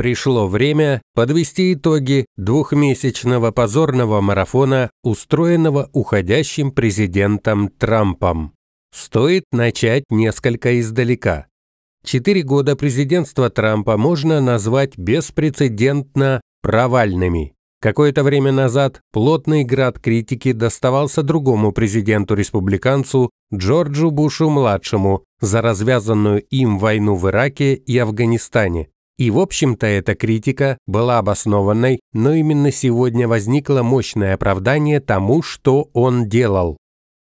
пришло время подвести итоги двухмесячного позорного марафона, устроенного уходящим президентом Трампом. Стоит начать несколько издалека. Четыре года президентства Трампа можно назвать беспрецедентно провальными. Какое-то время назад плотный град критики доставался другому президенту-республиканцу Джорджу Бушу-младшему за развязанную им войну в Ираке и Афганистане. И, в общем-то, эта критика была обоснованной, но именно сегодня возникло мощное оправдание тому, что он делал.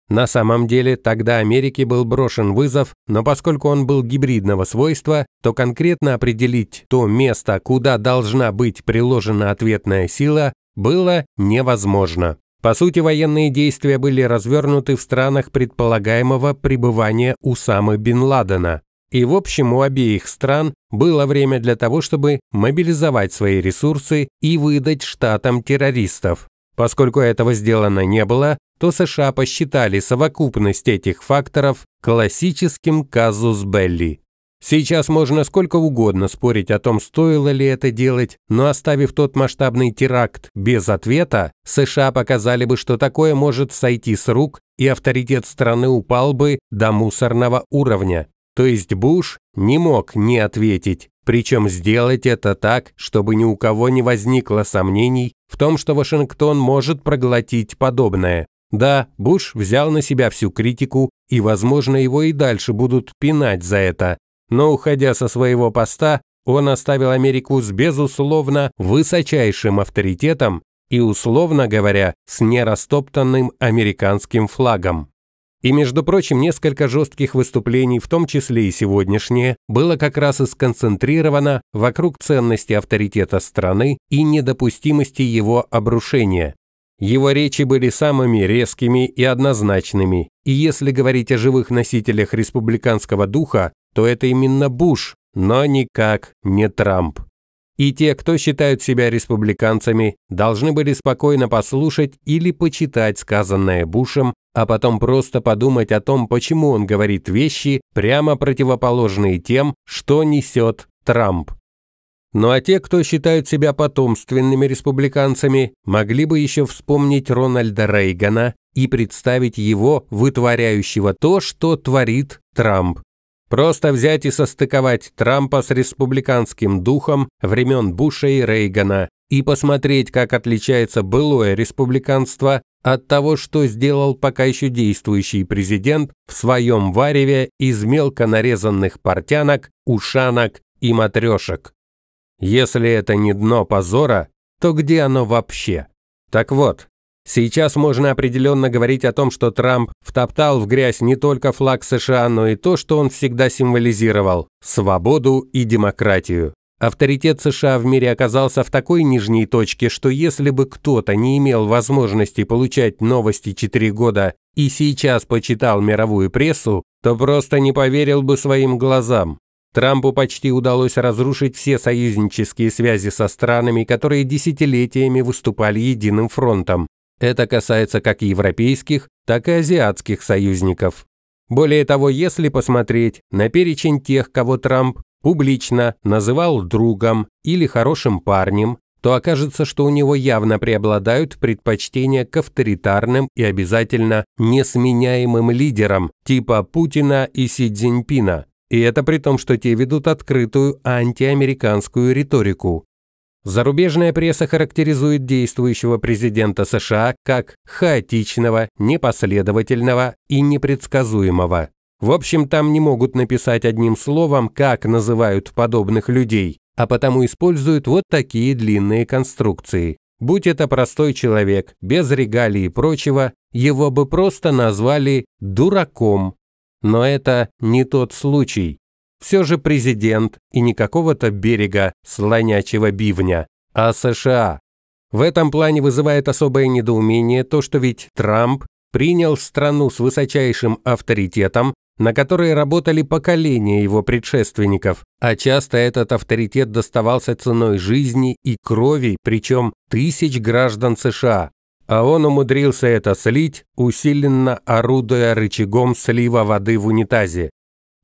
На самом деле, тогда Америке был брошен вызов, но поскольку он был гибридного свойства, то конкретно определить то место, куда должна быть приложена ответная сила, было невозможно. По сути, военные действия были развернуты в странах предполагаемого пребывания Усамы бен Ладена и в общем у обеих стран было время для того, чтобы мобилизовать свои ресурсы и выдать штатам террористов. Поскольку этого сделано не было, то США посчитали совокупность этих факторов классическим казус белли. Сейчас можно сколько угодно спорить о том, стоило ли это делать, но оставив тот масштабный теракт без ответа, США показали бы, что такое может сойти с рук, и авторитет страны упал бы до мусорного уровня. То есть Буш не мог не ответить, причем сделать это так, чтобы ни у кого не возникло сомнений в том, что Вашингтон может проглотить подобное. Да, Буш взял на себя всю критику, и, возможно, его и дальше будут пинать за это. Но, уходя со своего поста, он оставил Америку с, безусловно, высочайшим авторитетом и, условно говоря, с нерастоптанным американским флагом. И, между прочим, несколько жестких выступлений, в том числе и сегодняшнее, было как раз и сконцентрировано вокруг ценности авторитета страны и недопустимости его обрушения. Его речи были самыми резкими и однозначными, и если говорить о живых носителях республиканского духа, то это именно Буш, но никак не Трамп. И те, кто считают себя республиканцами, должны были спокойно послушать или почитать сказанное Бушем а потом просто подумать о том, почему он говорит вещи, прямо противоположные тем, что несет Трамп. Ну а те, кто считают себя потомственными республиканцами, могли бы еще вспомнить Рональда Рейгана и представить его, вытворяющего то, что творит Трамп. Просто взять и состыковать Трампа с республиканским духом времен Буша и Рейгана и посмотреть, как отличается былое республиканство от того, что сделал пока еще действующий президент в своем вареве из мелко нарезанных портянок, ушанок и матрешек. Если это не дно позора, то где оно вообще? Так вот, сейчас можно определенно говорить о том, что Трамп втоптал в грязь не только флаг США, но и то, что он всегда символизировал – свободу и демократию. Авторитет США в мире оказался в такой нижней точке, что если бы кто-то не имел возможности получать новости 4 года и сейчас почитал мировую прессу, то просто не поверил бы своим глазам. Трампу почти удалось разрушить все союзнические связи со странами, которые десятилетиями выступали единым фронтом. Это касается как европейских, так и азиатских союзников. Более того, если посмотреть на перечень тех, кого Трамп публично называл другом или хорошим парнем, то окажется, что у него явно преобладают предпочтения к авторитарным и обязательно несменяемым лидерам типа Путина и Си Цзиньпина. И это при том, что те ведут открытую антиамериканскую риторику. Зарубежная пресса характеризует действующего президента США как хаотичного, непоследовательного и непредсказуемого. В общем, там не могут написать одним словом, как называют подобных людей, а потому используют вот такие длинные конструкции. Будь это простой человек, без регалий и прочего, его бы просто назвали «дураком». Но это не тот случай. Все же президент и не какого-то берега слонячего бивня, а США. В этом плане вызывает особое недоумение то, что ведь Трамп принял страну с высочайшим авторитетом на которой работали поколения его предшественников, а часто этот авторитет доставался ценой жизни и крови, причем тысяч граждан США. А он умудрился это слить, усиленно орудуя рычагом слива воды в унитазе.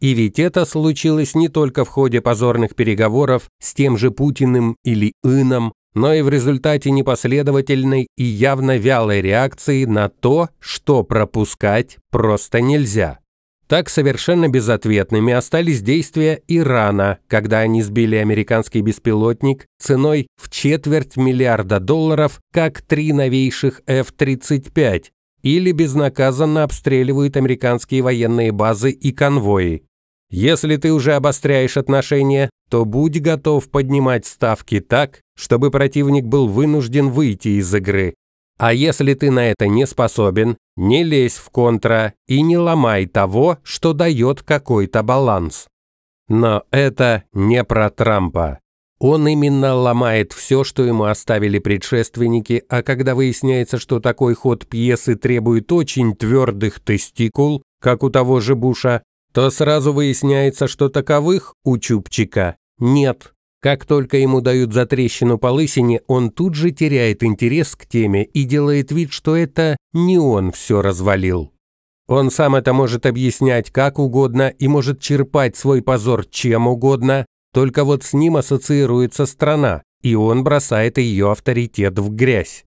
И ведь это случилось не только в ходе позорных переговоров с тем же Путиным или Ином, но и в результате непоследовательной и явно вялой реакции на то, что пропускать просто нельзя. Так совершенно безответными остались действия Ирана, когда они сбили американский беспилотник ценой в четверть миллиарда долларов, как три новейших F-35, или безнаказанно обстреливают американские военные базы и конвои. Если ты уже обостряешь отношения, то будь готов поднимать ставки так, чтобы противник был вынужден выйти из игры, а если ты на это не способен, не лезь в контра и не ломай того, что дает какой-то баланс. Но это не про Трампа. Он именно ломает все, что ему оставили предшественники, а когда выясняется, что такой ход пьесы требует очень твердых тестикул, как у того же Буша, то сразу выясняется, что таковых у Чупчика нет. Как только ему дают затрещину по лысине, он тут же теряет интерес к теме и делает вид, что это не он все развалил. Он сам это может объяснять как угодно и может черпать свой позор чем угодно, только вот с ним ассоциируется страна, и он бросает ее авторитет в грязь.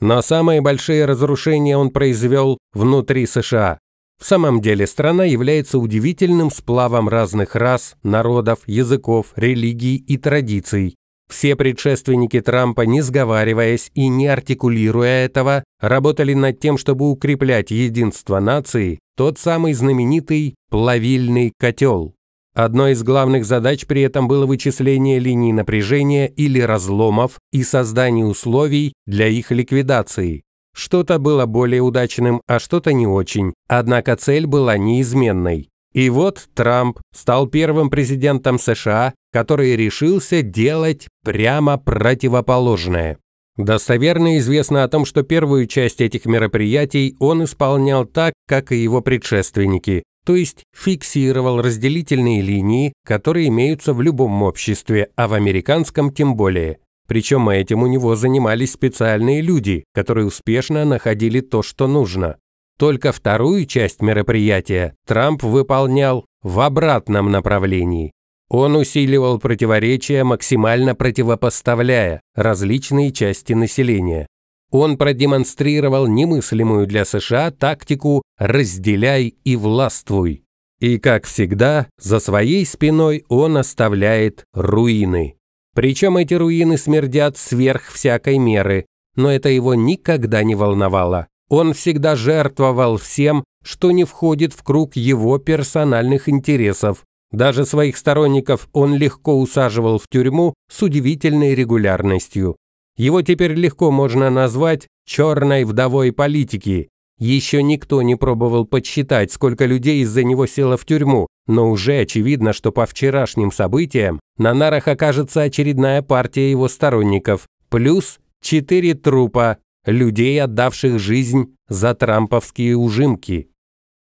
Но самые большие разрушения он произвел внутри США. В самом деле страна является удивительным сплавом разных рас, народов, языков, религий и традиций. Все предшественники Трампа, не сговариваясь и не артикулируя этого, работали над тем, чтобы укреплять единство нации, тот самый знаменитый плавильный котел. Одной из главных задач при этом было вычисление линий напряжения или разломов и создание условий для их ликвидации. Что-то было более удачным, а что-то не очень. Однако цель была неизменной. И вот Трамп стал первым президентом США, который решился делать прямо противоположное. Достоверно известно о том, что первую часть этих мероприятий он исполнял так, как и его предшественники, то есть фиксировал разделительные линии, которые имеются в любом обществе, а в американском тем более. Причем этим у него занимались специальные люди, которые успешно находили то, что нужно. Только вторую часть мероприятия Трамп выполнял в обратном направлении. Он усиливал противоречия, максимально противопоставляя различные части населения. Он продемонстрировал немыслимую для США тактику «разделяй и властвуй». И, как всегда, за своей спиной он оставляет руины. Причем эти руины смердят сверх всякой меры, но это его никогда не волновало. Он всегда жертвовал всем, что не входит в круг его персональных интересов. Даже своих сторонников он легко усаживал в тюрьму с удивительной регулярностью. Его теперь легко можно назвать «черной вдовой политики». Еще никто не пробовал подсчитать, сколько людей из-за него село в тюрьму, но уже очевидно, что по вчерашним событиям на нарах окажется очередная партия его сторонников, плюс четыре трупа людей, отдавших жизнь за трамповские ужимки.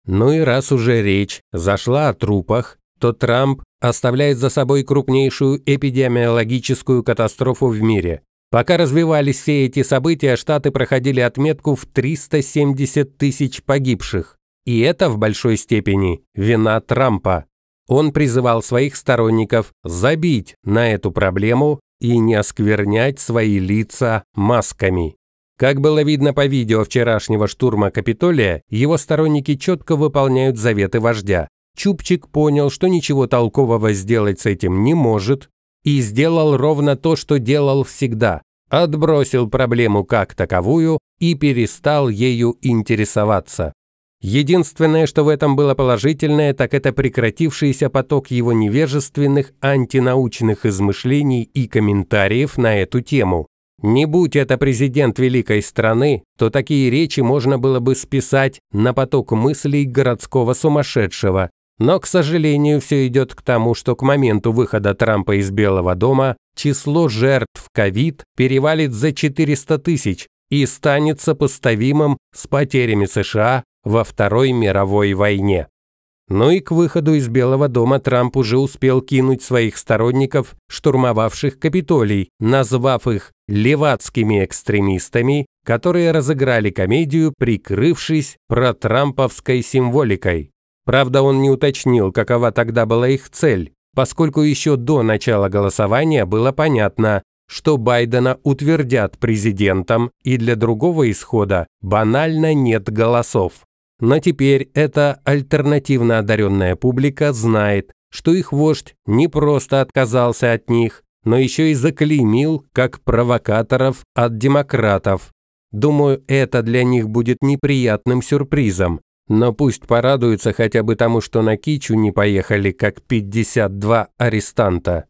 Ну и раз уже речь зашла о трупах, то Трамп оставляет за собой крупнейшую эпидемиологическую катастрофу в мире. Пока развивались все эти события, Штаты проходили отметку в 370 тысяч погибших. И это в большой степени вина Трампа. Он призывал своих сторонников забить на эту проблему и не осквернять свои лица масками. Как было видно по видео вчерашнего штурма Капитолия, его сторонники четко выполняют заветы вождя. Чупчик понял, что ничего толкового сделать с этим не может, и сделал ровно то, что делал всегда. Отбросил проблему как таковую и перестал ею интересоваться. Единственное, что в этом было положительное, так это прекратившийся поток его невежественных антинаучных измышлений и комментариев на эту тему. Не будь это президент великой страны, то такие речи можно было бы списать на поток мыслей городского сумасшедшего. Но, к сожалению, все идет к тому, что к моменту выхода Трампа из Белого дома число жертв ковид перевалит за 400 тысяч и станет сопоставимым с потерями США во Второй мировой войне. Но ну и к выходу из Белого дома Трамп уже успел кинуть своих сторонников, штурмовавших Капитолий, назвав их «левацкими экстремистами», которые разыграли комедию, прикрывшись протрамповской символикой. Правда, он не уточнил, какова тогда была их цель, поскольку еще до начала голосования было понятно, что Байдена утвердят президентом и для другого исхода банально нет голосов. Но теперь эта альтернативно одаренная публика знает, что их вождь не просто отказался от них, но еще и заклеймил как провокаторов от демократов. Думаю, это для них будет неприятным сюрпризом. Но пусть порадуются хотя бы тому, что на Кичу не поехали как 52 арестанта.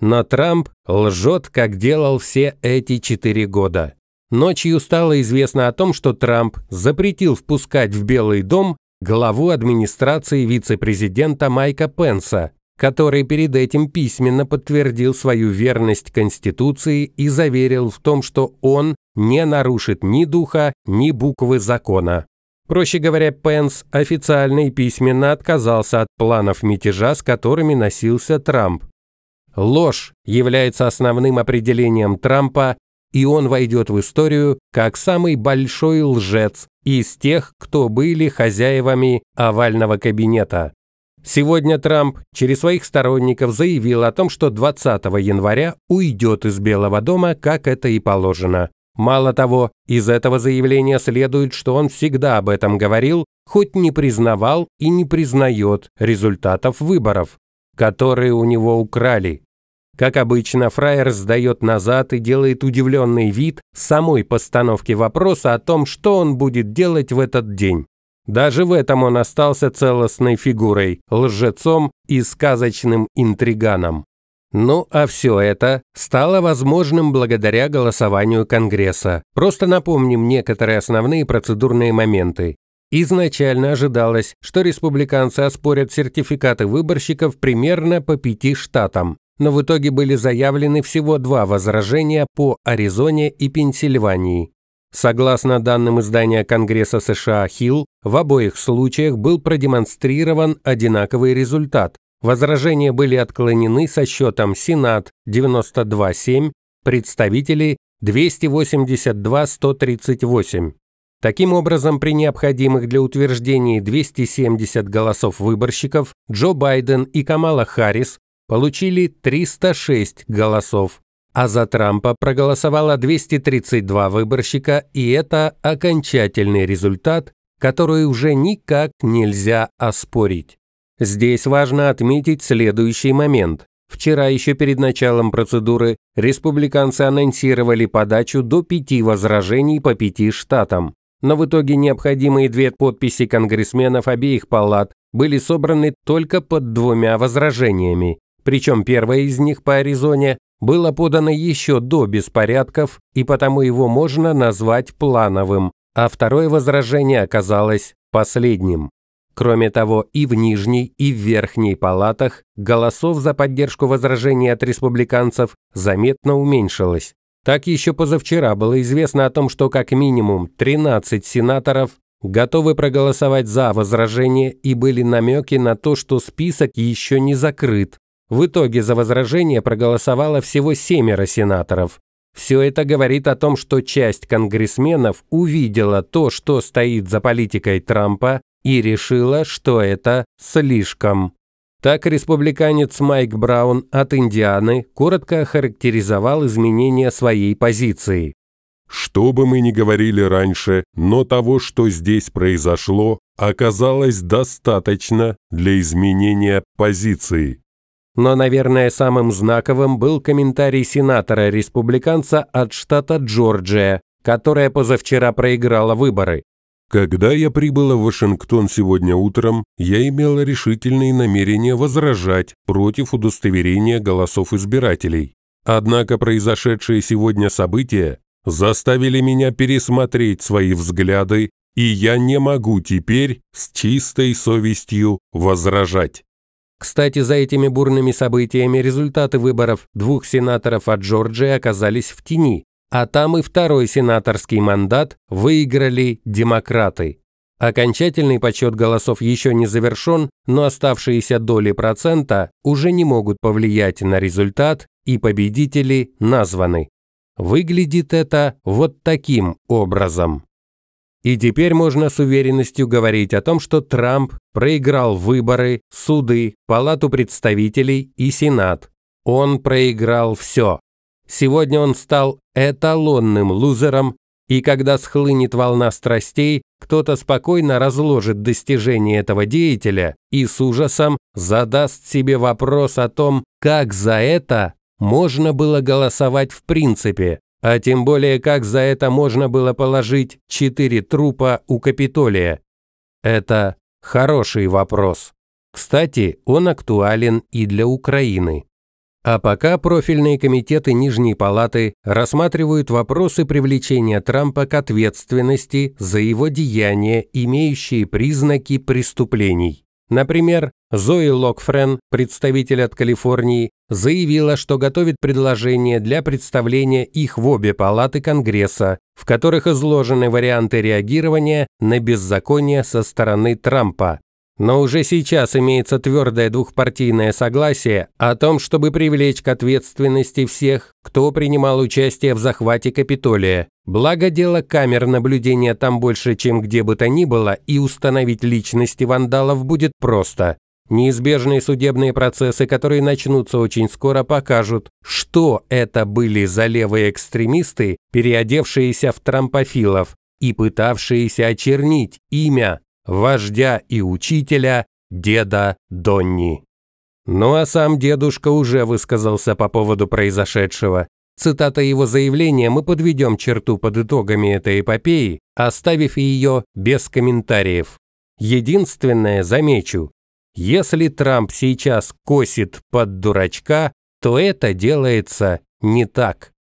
Но Трамп лжет, как делал все эти четыре года. Ночью стало известно о том, что Трамп запретил впускать в Белый дом главу администрации вице-президента Майка Пенса, который перед этим письменно подтвердил свою верность Конституции и заверил в том, что он не нарушит ни духа, ни буквы закона. Проще говоря, Пенс официально и письменно отказался от планов мятежа, с которыми носился Трамп. Ложь является основным определением Трампа и он войдет в историю как самый большой лжец из тех, кто были хозяевами овального кабинета. Сегодня Трамп через своих сторонников заявил о том, что 20 января уйдет из Белого дома, как это и положено. Мало того, из этого заявления следует, что он всегда об этом говорил, хоть не признавал и не признает результатов выборов, которые у него украли. Как обычно, фраер сдает назад и делает удивленный вид самой постановки вопроса о том, что он будет делать в этот день. Даже в этом он остался целостной фигурой, лжецом и сказочным интриганом. Ну а все это стало возможным благодаря голосованию Конгресса. Просто напомним некоторые основные процедурные моменты. Изначально ожидалось, что республиканцы оспорят сертификаты выборщиков примерно по пяти штатам но в итоге были заявлены всего два возражения по Аризоне и Пенсильвании. Согласно данным издания Конгресса США «Хилл», в обоих случаях был продемонстрирован одинаковый результат. Возражения были отклонены со счетом «Сенат» 92-7, представители 282-138. Таким образом, при необходимых для утверждения 270 голосов выборщиков Джо Байден и Камала Харрис получили 306 голосов, а за Трампа проголосовало 232 выборщика, и это окончательный результат, который уже никак нельзя оспорить. Здесь важно отметить следующий момент. Вчера еще перед началом процедуры республиканцы анонсировали подачу до пяти возражений по пяти штатам. Но в итоге необходимые две подписи конгрессменов обеих палат были собраны только под двумя возражениями, причем первое из них по Аризоне было подано еще до беспорядков, и потому его можно назвать плановым, а второе возражение оказалось последним. Кроме того, и в нижней, и в верхней палатах голосов за поддержку возражений от республиканцев заметно уменьшилось. Так еще позавчера было известно о том, что как минимум 13 сенаторов готовы проголосовать за возражение и были намеки на то, что список еще не закрыт, в итоге за возражение проголосовало всего семеро сенаторов. Все это говорит о том, что часть конгрессменов увидела то, что стоит за политикой Трампа, и решила, что это слишком. Так республиканец Майк Браун от Индианы коротко охарактеризовал изменения своей позиции. Что бы мы ни говорили раньше, но того, что здесь произошло, оказалось достаточно для изменения позиции но, наверное, самым знаковым был комментарий сенатора-республиканца от штата Джорджия, которая позавчера проиграла выборы. Когда я прибыла в Вашингтон сегодня утром, я имела решительные намерения возражать против удостоверения голосов избирателей. Однако произошедшие сегодня события заставили меня пересмотреть свои взгляды, и я не могу теперь с чистой совестью возражать. Кстати, за этими бурными событиями результаты выборов двух сенаторов от Джорджии оказались в тени, а там и второй сенаторский мандат выиграли демократы. Окончательный подсчет голосов еще не завершен, но оставшиеся доли процента уже не могут повлиять на результат, и победители названы. Выглядит это вот таким образом. И теперь можно с уверенностью говорить о том, что Трамп проиграл выборы, суды, Палату представителей и Сенат. Он проиграл все. Сегодня он стал эталонным лузером, и когда схлынет волна страстей, кто-то спокойно разложит достижения этого деятеля и с ужасом задаст себе вопрос о том, как за это можно было голосовать в принципе, а тем более, как за это можно было положить четыре трупа у Капитолия? Это хороший вопрос. Кстати, он актуален и для Украины. А пока профильные комитеты Нижней Палаты рассматривают вопросы привлечения Трампа к ответственности за его деяния, имеющие признаки преступлений. Например, Зои Локфрен, представитель от Калифорнии, заявила, что готовит предложение для представления их в обе палаты Конгресса, в которых изложены варианты реагирования на беззаконие со стороны Трампа. Но уже сейчас имеется твердое двухпартийное согласие о том, чтобы привлечь к ответственности всех, кто принимал участие в захвате Капитолия. Благо дело камер наблюдения там больше, чем где бы то ни было, и установить личности вандалов будет просто. Неизбежные судебные процессы, которые начнутся очень скоро, покажут, что это были за левые экстремисты, переодевшиеся в трампофилов и пытавшиеся очернить имя вождя и учителя, деда Донни. Ну а сам дедушка уже высказался по поводу произошедшего. Цитата его заявления мы подведем черту под итогами этой эпопеи, оставив ее без комментариев. Единственное, замечу, если Трамп сейчас косит под дурачка, то это делается не так.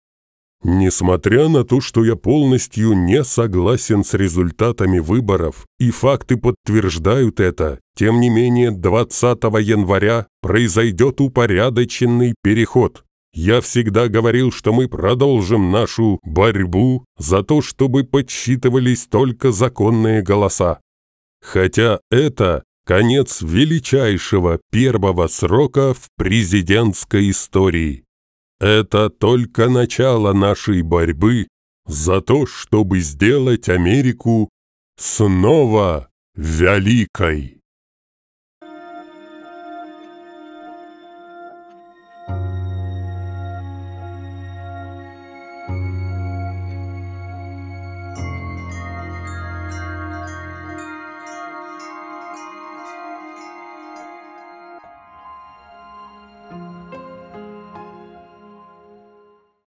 Несмотря на то, что я полностью не согласен с результатами выборов, и факты подтверждают это, тем не менее 20 января произойдет упорядоченный переход. Я всегда говорил, что мы продолжим нашу борьбу за то, чтобы подсчитывались только законные голоса. Хотя это конец величайшего первого срока в президентской истории. Это только начало нашей борьбы за то, чтобы сделать Америку снова великой.